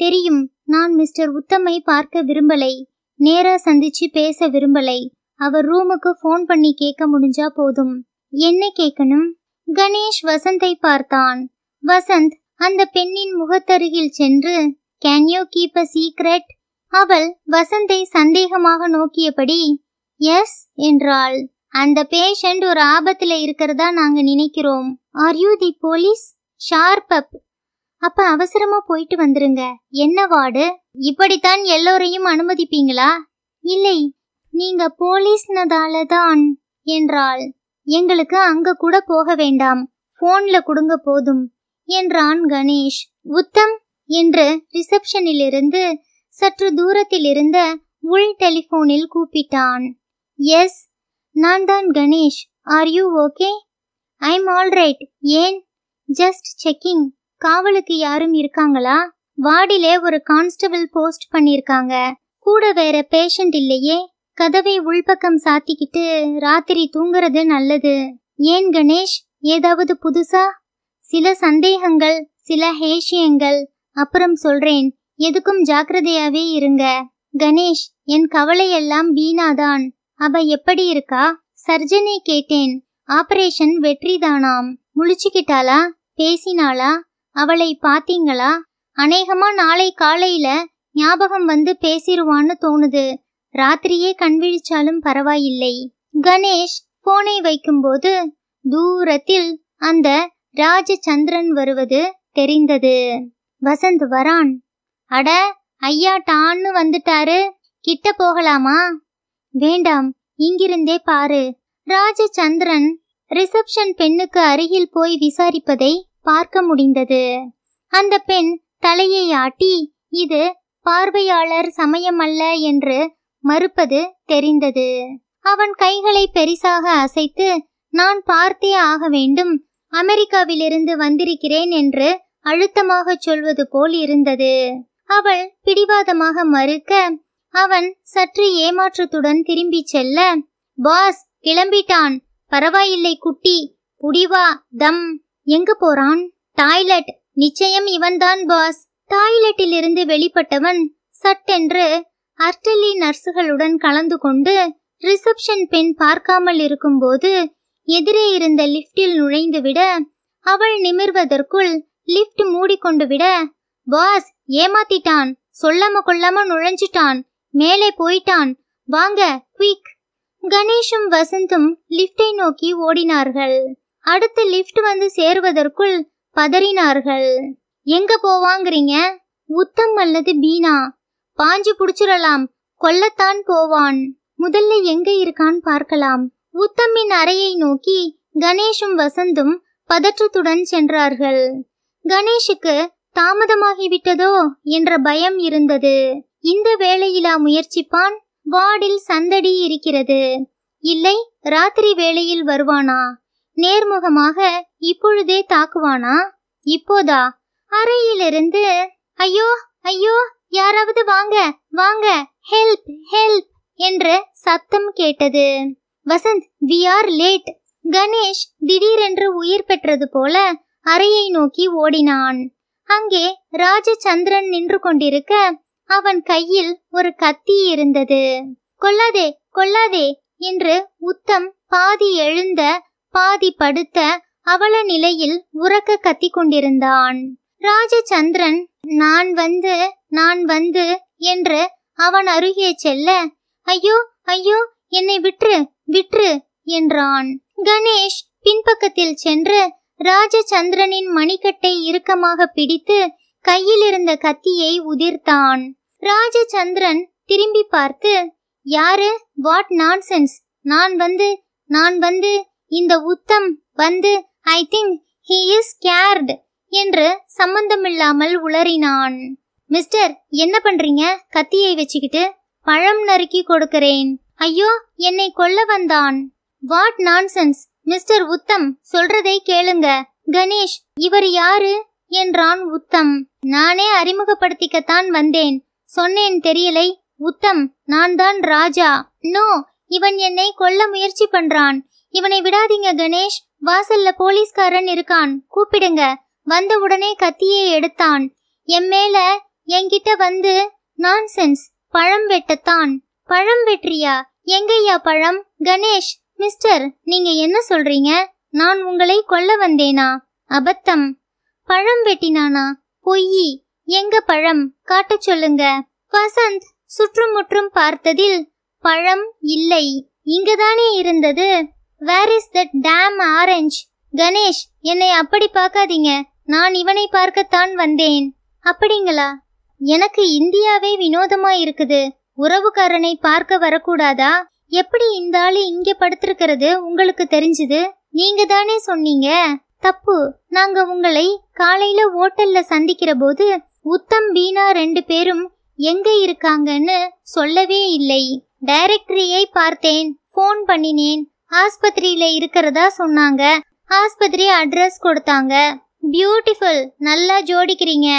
தெரியும் நான் மிஸ்டர் உத்தமை பார்க்க விரும்பலை நேரா சந்திச்சு பேச விரும்பலை அவர் ரூமுக்கு ஃபோன் பண்ணி கேட்க முடிஞ்சா போதும் என்ன கேட்கணும் கணேஷ் வசந்தை பார்த்தான் வசந்த் அந்த பெண்ணின் முகத்தருகில் சென்று can you keep a secret அவள் வசந்தை சந்தேகமாக நோக்கியபடி எஸ் என்றாள் அந்த பேஷண்ட் ஒரு ஆபத்துல இருக்கிறதா நாங்க நினைக்கிறோம் ஆர் யூ தி போலீஸ் ஷார்ப் அப் அப்ப அவசரமா போயிட்டு வந்துருங்க என்ன வார்டு இப்படித்தான் எல்லோரையும் அனுமதிப்பீங்களா இல்லை நீங்க போலீஸ்னதால தான் என்றாள் எங்களுக்கு அங்க கூட போக வேண்டாம் போன்ல கொடுங்க போதும் என்றான் கணேஷ் உத்தம் என்று ரிசப்ஷனிலிருந்து சற்று தூரத்தில் இருந்த உள் டெலிபோனில் கூப்பிட்டான் எஸ் நான் தான் Ganesh are you okay I'm alright ஏன் ஜஸ்ட் செக்கிங் காவலுக்கு யாரும் இருக்காங்களா வார்டிலே ஒரு கான்ஸ்டபிள் போஸ்ட் பண்ணிருக்காங்க கூட வேற பேஷண்ட் இல்லையே கதவை உள்பக்கம் சாத்திக்கிட்டு ராத்திரி தூங்குறது நல்லது ஏன் கணேஷ் ஏதாவது புதுசா சில சந்தேகங்கள் சில ஹேஷியங்கள் அப்புறம் சொல்றேன் எதுக்கும் ஜாக்கிரதையாவே இருங்க கணேஷ் என் கவலையெல்லாம் வீணாதான் அவ எப்படி இருக்கா சர்ஜனை கேட்டேன் ஆபரேஷன் வெற்றிதானாம் முழிச்சுக்கிட்டாளா பேசினாளா அவளை பாத்தீங்களா அநேகமா நாளை காலையில ஞாபகம் வந்து பேசிருவான்னு தோணுது ராத்திரியே கண்விழிச்சாலும் பரவாயில்லை கணேஷ் போனை வைக்கும்போது தூரத்தில் அந்த ராஜச்சந்திரன் வருவது தெரிந்தது வசந்த் வரான் அட ஐயா டான்னு வந்துட்டாரு கிட்ட போகலாமா வேண்டாம் இங்கிருந்தே பாரு ராஜச்சந்திரன் ரிசப்ஷன் பெண்ணுக்கு அருகில் போய் விசாரிப்பதை பார்க்க முடிந்தது அந்த பெண் தலையை ஆட்டி இது பார்வையாளர் சமயமல்ல என்று மறுப்பது தெரிந்தது அவன் கைகளை பெரிசாக அசைத்து நான் பார்த்தே ஆக வேண்டும் அமெரிக்காவிலிருந்து வந்திருக்கிறேன் என்று அழுத்தமாக சொல்வது போல் இருந்தது அவள் பிடிவாதமாக மறுக்க அவன் சற்று ஏமாற்றத்துடன் திரும்பி செல்ல பாஸ் கிளம்பிட்டான் பரவாயில்லை குட்டி புடிவா தம் எங்க போறான் டாய்லெட் நிச்சயம் இவன்தான் பாஸ் டாய்லெட்டிலிருந்து வெளிப்பட்டவன் சட்டென்று அர்டலி நர்ஸுகளுடன் கலந்து கொண்டு ரிசப்ஷன் பெண் பார்க்காமல் இருக்கும்போது எதிரே இருந்த லிப்டில் நுழைந்து விட அவள் நிமிர்வதற்குள் லிப்ட் மூடிக்கொண்டு விட பாஸ் ஏமாத்திட்டான் சொல்லாம கொள்ளாம நுழைஞ்சிட்டான் மேலே போயிட்டான் வாங்க குயிக் கணேஷும் வசந்தும் லிப்டை நோக்கி ஓடினார்கள் அடுத்து லிப்ட் வந்து சேருவதற்குள் பதறினார்கள் எங்க போவாங்கிறீங்க உத்தம் அல்லது பீனா பாஞ்சு புடிச்சிடலாம் கொல்லத்தான் போவான் முதல்ல எங்க இருக்கான் பார்க்கலாம் உத்தமின் அறையை நோக்கி கணேஷும் வசந்தும் பதற்றத்துடன் சென்றார்கள் கணேஷுக்கு தாமதமாகிவிட்டதோ என்ற பயம் இருந்தது இந்த வேளையிலா முயற்சிப்பான் வார்டில் சந்தடி இருக்கிறது இல்லை ராத்திரி வேளையில் வருவானா நேர்முகமாக இப்பொழுதே தாக்குவானா இப்போதா அறையிலிருந்து ஐயோ ஐயோ யாராவது வாங்க வாங்க ஹெல்ப் ஹெல்ப் என்ற சத்தம் கேட்டது Vasanth we are late Ganesh திடீரென்று உயிர் பெற்றது போல அறையை நோக்கி ஓடினான் அங்கே ராஜச்சந்திரன் நின்று கொண்டிருக்க அவன் கையில் ஒரு கத்தி இருந்தது கொல்லாதே கொல்லாதே என்று உத்தம் பாதி எழுந்த பாதி படுத்த அவள நிலையில் உறக்க கத்தி கொண்டிருந்தான் ராஜச்சந்திரன் நான் வந்து நான் வந்து என்று அவன் அருகே செல்ல ஐயோ ஐயோ என்னை விற்று விற்று என்றான் கணேஷ் பின்பக்கத்தில் சென்று ராஜச்சந்திரனின் மணிக்கட்டை இறுக்கமாக பிடித்து கையிலிருந்த கத்தியை உதிர்த்தான் ராஜச்சந்திரன் திரும்பி பார்த்து யாரு வாட் நான்சென்ஸ் நான் வந்து நான் வந்து இந்த உத்தம் வந்து I think he is scared என்று சம்பந்தமில்லாமல் உளறினான் மிஸ்டர் என்ன பண்றீங்க கத்தியை வச்சுக்கிட்டு பழம் நறுக்கி கொடுக்கிறேன் ஐயோ என்னை கொல்ல வந்தான் வாட் நான்சென்ஸ் மிஸ்டர் உத்தம் சொல்றதை கேளுங்க கணேஷ் இவர் யாரு என்றான் உத்தம் நானே அறிமுகப்படுத்திக்கத்தான் வந்தேன் சொன்னேன் தெரியலை உத்தம் நான் தான் ராஜா நோ இவன் என்னை கொல்ல முயற்சி பண்றான் இவனை விடாதீங்க கணேஷ் வாசல்ல போலீஸ்காரன் இருக்கான் கூப்பிடுங்க வந்த உடனே கத்தியை எடுத்தான் என் மேல என்கிட்ட வந்து நான்சென்ஸ் பழம் வெட்டத்தான் பழம் வெற்றியா எங்கய்யா பழம் கணேஷ் மிஸ்டர் நீங்க என்ன சொல்றீங்க நான் உங்களை கொல்ல வந்தேனா அபத்தம் பழம் வெட்டினானா பொய்யி எங்க பழம் காட்டச் சொல்லுங்க வசந்த் சுற்றுமுற்றும் பார்த்ததில் பழம் இல்லை இங்கதானே இருந்தது where is that damn orange Ganesh என்னை அப்படி பார்க்காதீங்க நான் இவனை பார்க்கத்தான் வந்தேன் அப்படிங்களா எனக்கு இந்தியாவே வினோதமா இருக்குது உறவுக்காரனை பார்க்க வரக்கூடாதா எப்படி இந்த ஆளு இங்க படுத்திருக்கிறது உங்களுக்கு தெரிஞ்சது நீங்க தானே சொன்னீங்க தப்பு நாங்க உங்களை காலையில ஓட்டல்ல சந்திக்கிற போது உத்தம் பீனா ரெண்டு பேரும் எங்க இருக்காங்கன்னு சொல்லவே இல்லை டைரக்டரியை பார்த்தேன் ஃபோன் பண்ணினேன் ஆஸ்பத்திரியில இருக்கிறதா சொன்னாங்க ஆஸ்பத்திரி அட்ரஸ் கொடுத்தாங்க பியூட்டிஃபுல் நல்லா ஜோடிக்கிறீங்க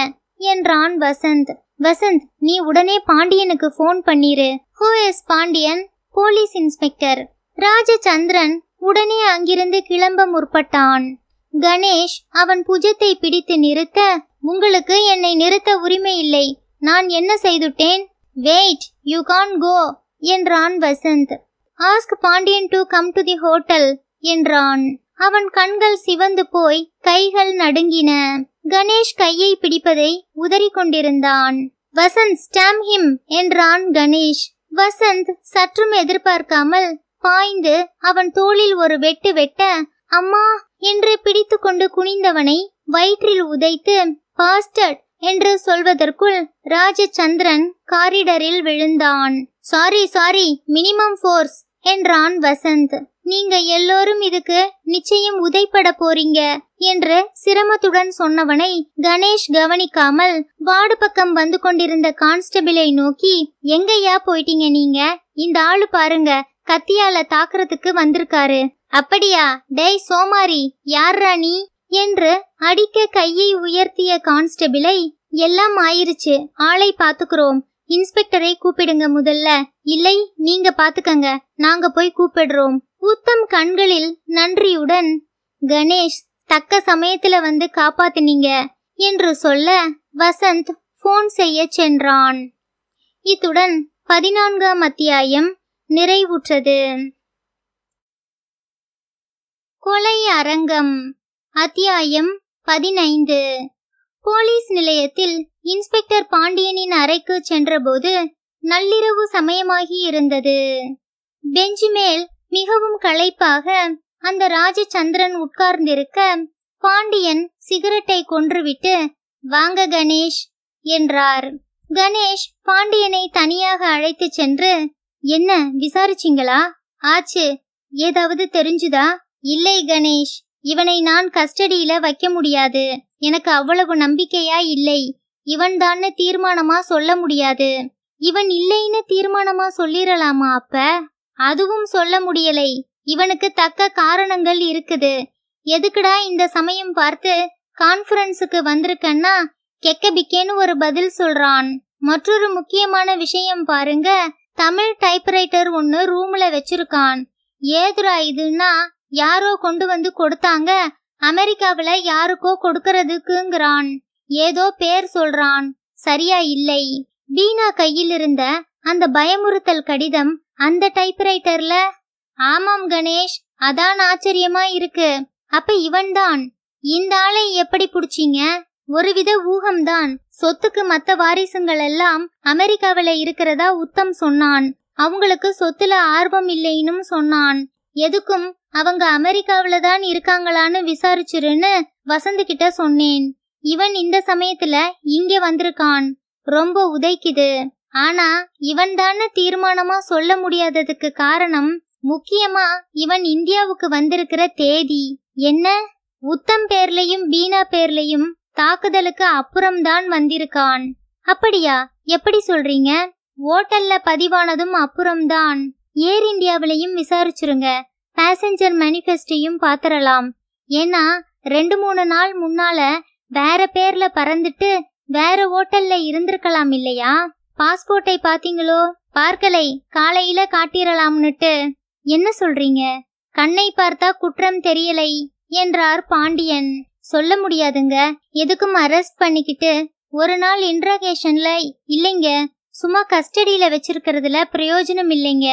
என்றான் வசந்த் வசந்த் நீ உடனே பாண்டியனுக்கு ஃபோன் பண்ணிரு who is Pandian police inspector Rajachandran உடனே அங்கிருந்து கிளம்ப முற்பட்டான் கணேஷ் அவன் புஜத்தை பிடித்து நிறுத்த உங்களுக்கு என்னை நிறுத்த உரிமை இல்லை நான் என்ன செய்துட்டேன் வெயிட் யூ கான் கோ என்றான் Vasanth ask Pandian to come to the hotel என்றான் அவன் கண்கள் சிவந்து போய் கைகள் நடுங்கின கணேஷ் கையை பிடிப்பதை உதறி கொண்டிருந்தான் வசந்த் ஸ்டாம் ஹிம் என்றான் கணேஷ் வசந்த் சற்றும் எதிர்பார்க்காமல் பாய்ந்து அவன் தோளில் ஒரு வெட்டு வெட்ட அம்மா என்று பிடித்து கொண்டு குனிந்தவனை வயிற்றில் உதைத்து பாஸ்டர்ட் என்று சொல்வதற்குள் ராஜச்சந்திரன் காரிடரில் விழுந்தான் சாரி சாரி மினிமம் ஃபோர்ஸ் என்றான் வசந்த் நீங்க எல்லோரும் இதுக்கு நிச்சயம் உதைப்பட போறீங்க என்று சிரமத்துடன் சொன்னவனை கணேஷ் கவனிக்காமல் வார்டு பக்கம் வந்து கொண்டிருந்த கான்ஸ்டபிளை நோக்கி எங்கையா போயிட்டீங்க நீங்க இந்த ஆளு பாருங்க கத்தியால தாக்குறதுக்கு வந்திருக்காரு அப்படியா டேய் சோமாரி யார்ரா நீ என்று அடிக்க கையை உயர்த்திய கான்ஸ்டபிளை எல்லாம் ஆயிருச்சு ஆளை பாத்துக்கிறோம் இன்ஸ்பெக்டரை கூப்பிடுங்க முதல்ல இல்லை நீங்க பாத்துக்கங்க நாங்க போய் கூப்பிடுறோம் உத்தம் கண்களில் நன்றியுடன் கணேஷ் தக்க சமயத்துல வந்து காப்பாத்தினீங்க என்று சொல்ல வசந்த் போன் செய்ய சென்றான் இத்துடன் பதினான்காம் அத்தியாயம் நிறைவுற்றது கொலை அரங்கம் அத்தியாயம் பதினைந்து போலீஸ் நிலையத்தில் இன்ஸ்பெக்டர் பாண்டியனின் அறைக்கு சென்றபோது நள்ளிரவு சமயமாகி இருந்தது பெஞ்சு மேல் மிகவும் களைப்பாக அந்த ராஜச்சந்திரன் உட்கார்ந்திருக்க பாண்டியன் சிகரெட்டை கொன்றுவிட்டு வாங்க கணேஷ் என்றார் கணேஷ் பாண்டியனை தனியாக அழைத்து சென்று என்ன விசாரிச்சிங்களா ஆச்சு ஏதாவது தெரிஞ்சுதா இல்லை கணேஷ் இவனை நான் கஸ்டடியில வைக்க முடியாது எனக்கு அவ்வளவு நம்பிக்கையா இல்லை இவன்தான்னு தீர்மானமா சொல்ல முடியாது இவன் இல்லைன்னு தீர்மானமா சொல்லிடலாமா அப்ப அதுவும் சொல்ல முடியலை இவனுக்கு தக்க காரணங்கள் இருக்குது எதுக்குடா இந்த சமயம் பார்த்து கான்பரன்ஸுக்கு வந்திருக்கன்னா கெக்கபிக்கேன்னு ஒரு பதில் சொல்றான் மற்றொரு முக்கியமான விஷயம் பாருங்க தமிழ் டைப்ரைட்டர் ஒன்னு ரூம்ல வச்சிருக்கான் ஏதுரா இதுன்னா யாரோ கொண்டு வந்து கொடுத்தாங்க அமெரிக்காவில யாருக்கோ கொடுக்கறதுக்குங்கிறான் ஏதோ பேர் சொல்றான் சரியா இல்லை பீனா கையில் இருந்த அந்த பயமுறுத்தல் கடிதம் அந்த டைப்ரைட்டர்ல ஆமாம் கணேஷ் அதான் ஆச்சரியமா இருக்கு அப்ப இவன்தான் இந்த ஆளை எப்படி புடிச்சீங்க ஒருவித ஊகம்தான் சொத்துக்கு மத்த வாரிசுங்கள் எல்லாம் அமெரிக்காவில இருக்கிறதா உத்தம் சொன்னான் அவங்களுக்கு சொத்துல ஆர்வம் இல்லைன்னும் சொன்னான் எதுக்கும் அவங்க அமெரிக்காவில தான் இருக்காங்களான்னு விசாரிச்சிருன்னு வசந்து கிட்ட சொன்னேன் இவன் இந்த சமயத்துல இங்க வந்திருக்கான் ரொம்ப உதைக்குது ஆனா இவன் தானே தீர்மானமா சொல்ல முடியாததுக்கு காரணம் முக்கியமா இவன் இந்தியாவுக்கு வந்திருக்கிற தேதி என்ன உத்தம் பேர்லயும் பீனா பேர்லயும் தாக்குதலுக்கு அப்புறம்தான் வந்திருக்கான் அப்படியா எப்படி சொல்றீங்க ஓட்டல்ல பதிவானதும் அப்புறம்தான் ஏர் இந்தியாவிலையும் விசாரிச்சிருங்க பேசஞ்சர் மேனிஃபெஸ்டையும் பாத்திரலாம் ஏன்னா ரெண்டு மூணு நாள் முன்னால வேற பேர்ல பறந்துட்டு வேற ஓட்டல்ல இருந்திருக்கலாம் இல்லையா பாஸ்போர்ட்டை பாத்தீங்களோ பார்க்கலை காலையில காட்டிரலாம்னுட்டு என்ன சொல்றீங்க கண்ணை பார்த்தா குற்றம் தெரியலை என்றார் பாண்டியன் சொல்ல முடியாதுங்க எதுக்கும் அரெஸ்ட் பண்ணிக்கிட்டு ஒரு நாள் இன்ட்ரகேஷன்ல இல்லைங்க சும்மா கஸ்டடியில வச்சிருக்கிறதுல பிரயோஜனம் இல்லைங்க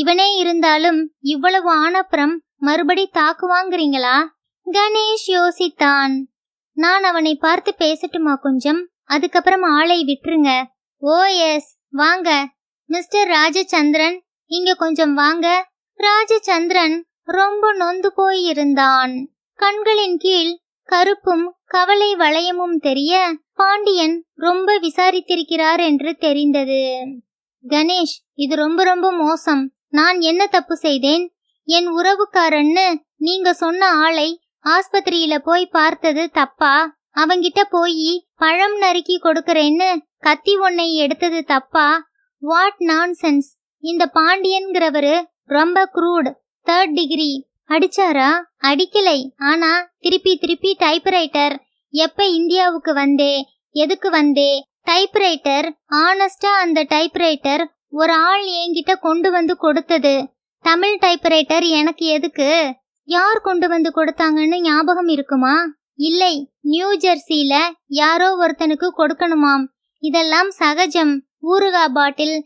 இவனே இருந்தாலும் இவ்வளவு ஆனப்புறம் மறுபடி தாக்குவாங்கிறீங்களா கணேஷ் யோசித்தான் நான் அவனை பார்த்து பேசட்டுமா கொஞ்சம் அதுக்கப்புறம் ஆளை விட்டுருங்க ஓ எஸ் வாங்க மிஸ்டர் ராஜச்சந்திரன் இங்க கொஞ்சம் வாங்க ராஜச்சந்திரன் ரொம்ப நொந்து போயிருந்தான் கண்களின் கீழ் கருப்பும் கவலை வளையமும் தெரிய பாண்டியன் ரொம்ப விசாரித்திருக்கிறார் என்று தெரிந்தது கணேஷ் இது ரொம்ப ரொம்ப மோசம் நான் என்ன தப்பு செய்தேன் என் உறவுக்காரன்னு நீங்க சொன்ன ஆளை ஆஸ்பத்திரியில போய் பார்த்தது தப்பா அவங்கிட்ட போய் பழம் நறுக்கி கொடுக்கறேன்னு கத்தி ஒன்னை எடுத்தது தப்பா வாட் சென்ஸ் இந்த பாண்டியன்கிறவரு ரொம்ப குரூட் தேர்ட் டிகிரி அடிச்சாரா அடிக்கலை ஆனா திருப்பி திருப்பி டைப்ரைட்டர் எப்ப இந்தியாவுக்கு வந்தே எதுக்கு வந்தே டைப்ரைட்டர் ஆனஸ்டா அந்த டைப்ரைட்டர் ஒரு ஆள் என்கிட்ட கொண்டு வந்து கொடுத்தது தமிழ் டைப்ரைட்டர் எனக்கு எதுக்கு யார் கொண்டு வந்து கொடுத்தாங்கன்னு ஞாபகம் இருக்குமா இல்லை நியூ ஜெர்சியில யாரோ ஒருத்தனுக்கு கொடுக்கணுமாம் இதெல்லாம் சகஜம் ஊறுகா பாட்டில்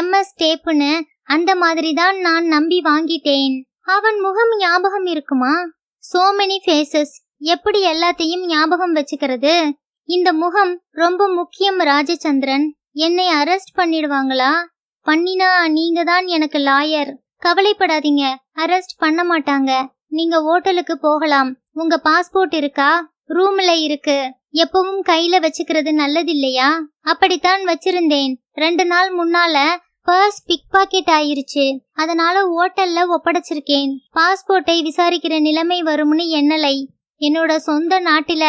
எம்எஸ் டேப்புன்னு அந்த மாதிரி தான் நான் நம்பி வாங்கிட்டேன் அவன் முகம் ஞாபகம் இருக்குமா சோ மெனி ஃபேசஸ் எப்படி எல்லாத்தையும் ஞாபகம் வச்சுக்கிறது இந்த முகம் ரொம்ப முக்கியம் ராஜச்சந்திரன் என்னை அரெஸ்ட் பண்ணிடுவாங்களா பண்ணினா நீங்க தான் எனக்கு லாயர் கவலைப்படாதீங்க அரெஸ்ட் பண்ண மாட்டாங்க நீங்க ஓட்டலுக்கு போகலாம் உங்க பாஸ்போர்ட் இருக்கா ரூம்ல இருக்கு எப்பவும் கையில வச்சுக்கிறது நல்லது இல்லையா அப்படித்தான் வச்சிருந்தேன் ரெண்டு நாள் முன்னால பர்ஸ் பிக் பாக்கெட் ஆயிருச்சு அதனால ஓட்டல்ல ஒப்படைச்சிருக்கேன் பாஸ்போர்ட்டை விசாரிக்கிற நிலைமை வரும்னு எண்ணலை என்னோட சொந்த நாட்டில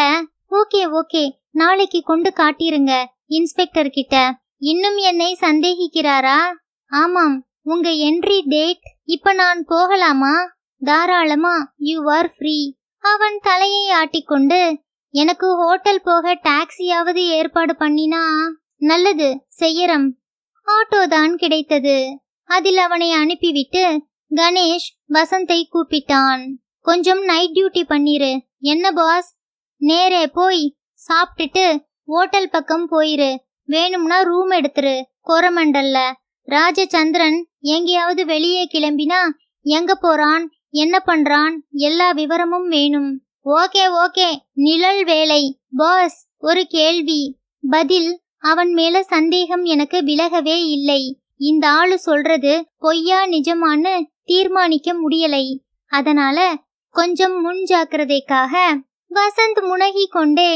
ஓகே ஓகே நாளைக்கு கொண்டு காட்டிருங்க இன்ஸ்பெக்டர் கிட்ட இன்னும் என்னை சந்தேகிக்கிறாரா ஆமாம் உங்க என்ட்ரி டேட் இப்ப நான் போகலாமா தாராளமா யூ ஆர் ஃப்ரீ அவன் தலையை ஆட்டிக்கொண்டு எனக்கு ஹோட்டல் போக டாக்ஸியாவது ஏற்பாடு பண்ணினா நல்லது செய்யறம் ஆட்டோதான் கிடைத்தது அதில் அவனை அனுப்பிவிட்டு கணேஷ் வசந்தை கூப்பிட்டான் கொஞ்சம் நைட் டியூட்டி பண்ணிரு என்ன பாஸ் நேரே போய் சாப்பிட்டுட்டு ஹோட்டல் பக்கம் போயிரு வேணும்னா ரூம் எடுத்துரு கோரமண்டல்ல ராஜச்சந்திரன் எங்கேயாவது வெளியே கிளம்பினா எங்க போறான் என்ன பண்றான் எல்லா விவரமும் வேணும் ஓகே ஓகே நிழல் வேலை பாஸ் ஒரு கேள்வி பதில் அவன் மேல சந்தேகம் எனக்கு விலகவே இல்லை இந்த ஆளு சொல்றது பொய்யா நிஜமான்னு தீர்மானிக்க முடியலை அதனால கொஞ்சம் முன் ஜாக்கிரதைக்காக வசந்த் முனகி கொண்டே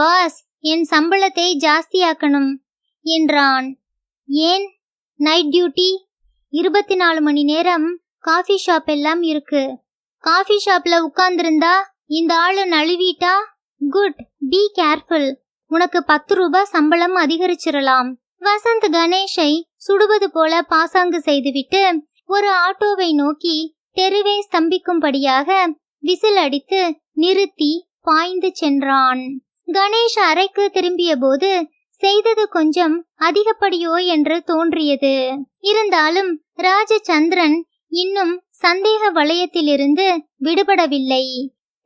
பாஸ் என் சம்பளத்தை ஜாஸ்தியாக்கணும் என்றான் ஏன் நைட் டியூட்டி இருபத்தி நாலு மணி நேரம் காஃபி ஷாப் எல்லாம் இருக்கு காஃபி ஷாப்ல உட்கார்ந்திருந்தா இந்த ஆளு நழுவிட்டா குட் பி கேர்ஃபுல் உனக்கு பத்து ரூபாய் சம்பளம் அதிகரிச்சிடலாம் வசந்த் கணேஷை சுடுவது போல பாசாங்கு செய்துவிட்டு ஒரு ஆட்டோவை நோக்கி தெருவை ஸ்தம்பிக்கும்படியாக விசில் அடித்து நிறுத்தி பாய்ந்து சென்றான் கணேஷ் அறைக்கு திரும்பிய போது செய்தது கொஞ்சம் அதிகப்படியோ என்று தோன்றியது இருந்தாலும் ராஜச்சந்திரன் இன்னும் சந்தேக வளையத்திலிருந்து விடுபடவில்லை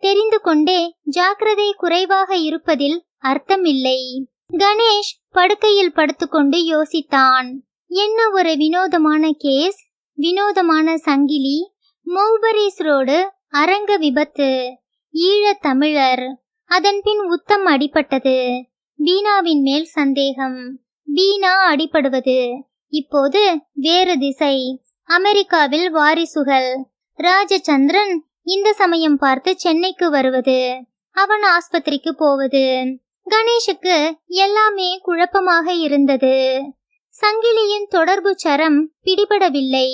தெரிந்து கொண்டே ஜாக்கிரதை குறைவாக இருப்பதில் அர்த்தமில்லை கணேஷ் படுக்கையில் படுத்துக்கொண்டு யோசித்தான் என்ன ஒரு வினோதமான கேஸ் வினோதமான சங்கிலி மௌபரிஸ் ரோடு அரங்க விபத்து ஈழ தமிழர் அதன்பின் உத்தம் அடிபட்டது பீனாவின் மேல் சந்தேகம் பீனா அடிபடுவது இப்போது வேறு திசை அமெரிக்காவில் வாரிசுகள் ராஜச்சந்திரன் இந்த சமயம் பார்த்து சென்னைக்கு வருவது அவன் ஆஸ்பத்திரிக்கு போவது கணேஷுக்கு எல்லாமே குழப்பமாக இருந்தது சங்கிலியின் தொடர்பு சரம் பிடிபடவில்லை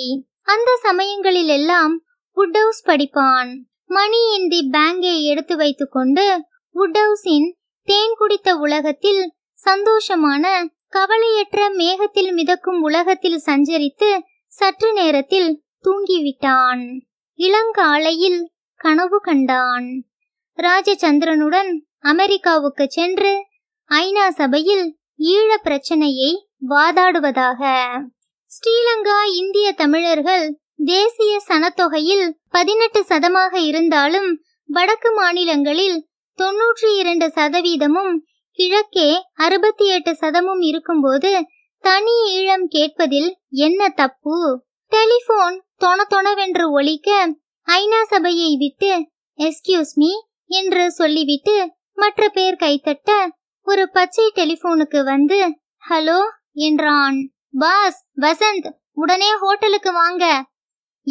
அந்த சமயங்களிலெல்லாம் ஹவுஸ் படிப்பான் மணி இந்தி பேங்கை எடுத்து வைத்துக்கொண்டு உட்ஹவுஸின் தேன் குடித்த உலகத்தில் சந்தோஷமான கவலையற்ற மேகத்தில் மிதக்கும் உலகத்தில் சஞ்சரித்து சற்று நேரத்தில் தூங்கிவிட்டான் இளங்காலையில் கனவு கண்டான் ராஜச்சந்திரனுடன் அமெரிக்காவுக்கு சென்று ஐநா சபையில் ஈழ பிரச்சனையை வாதாடுவதாக ஸ்ரீலங்கா இந்திய தமிழர்கள் தேசிய சனத்தொகையில் பதினெட்டு சதமாக இருந்தாலும் வடக்கு மாநிலங்களில் தொன்னூற்றி இரண்டு சதவீதமும் கிழக்கே அறுபத்தி எட்டு சதமும் இருக்கும்போது தனி ஈழம் கேட்பதில் என்ன தப்பு டெலிபோன் தொண தொணவென்று ஒழிக்க ஐநா சபையை விட்டு எஸ்கியூஸ் மீ என்று சொல்லிவிட்டு மற்ற பேர் கைத்தட்ட ஒரு பச்சை டெலிபோனுக்கு வந்து ஹலோ என்றான் பாஸ் வசந்த் உடனே ஹோட்டலுக்கு வாங்க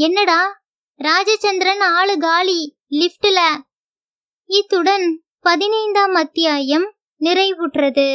என்னடா ராஜச்சந்திரன் ஆளு காலி லிப்ட்ல இத்துடன் பதினைந்தாம் அத்தியாயம் நிறைவுற்றது